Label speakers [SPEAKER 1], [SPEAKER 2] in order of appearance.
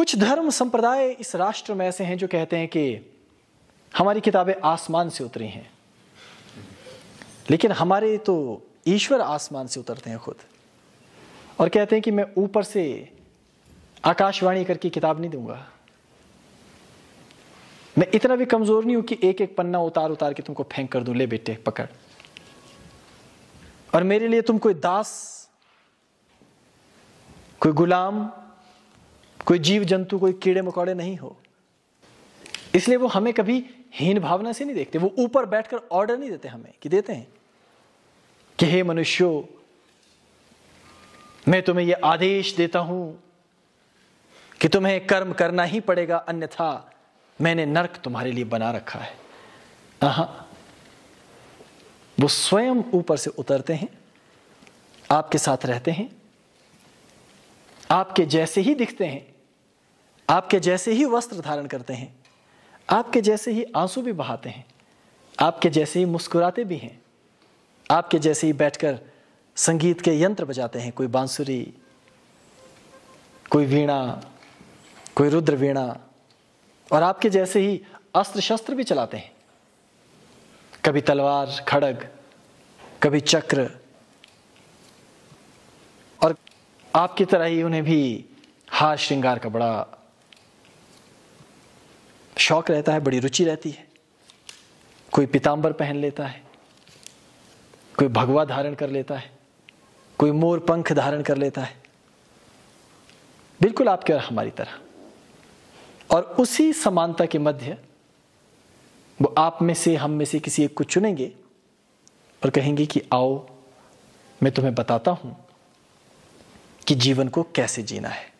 [SPEAKER 1] कुछ धर्म संप्रदाय इस राष्ट्र में ऐसे हैं जो कहते हैं कि हमारी किताबें आसमान से उतरी हैं लेकिन हमारे तो ईश्वर आसमान से उतरते हैं खुद और कहते हैं कि मैं ऊपर से आकाशवाणी करके किताब नहीं दूंगा मैं इतना भी कमजोर नहीं हूं कि एक एक पन्ना उतार उतार के तुमको फेंक कर दूं ले बेटे पकड़ और मेरे लिए तुम कोई दास कोई गुलाम कोई जीव जंतु कोई कीड़े मकोड़े नहीं हो इसलिए वो हमें कभी हीन भावना से नहीं देखते वो ऊपर बैठकर ऑर्डर नहीं देते हमें कि देते हैं कि हे मनुष्यो मैं तुम्हें यह आदेश देता हूं कि तुम्हें कर्म करना ही पड़ेगा अन्यथा मैंने नरक तुम्हारे लिए बना रखा है आहा वो स्वयं ऊपर से उतरते हैं आपके साथ रहते हैं आपके जैसे ही दिखते हैं आपके जैसे ही वस्त्र धारण करते हैं आपके जैसे ही आंसू भी बहाते हैं आपके जैसे ही मुस्कुराते भी हैं आपके जैसे ही बैठकर संगीत के यंत्र बजाते हैं कोई बांसुरी कोई वीणा कोई रुद्र वीणा और आपके जैसे ही अस्त्र शस्त्र भी चलाते हैं कभी तलवार खड़ग कभी चक्र और आपकी तरह ही उन्हें भी हार श्रृंगार का बड़ा शौक रहता है बड़ी रुचि रहती है कोई पिताम्बर पहन लेता है कोई भगवा धारण कर लेता है कोई मोर पंख धारण कर लेता है बिल्कुल आपके और हमारी तरह और उसी समानता के मध्य वो आप में से हम में से किसी एक को चुनेंगे और कहेंगे कि आओ मैं तुम्हें बताता हूं कि जीवन को कैसे जीना है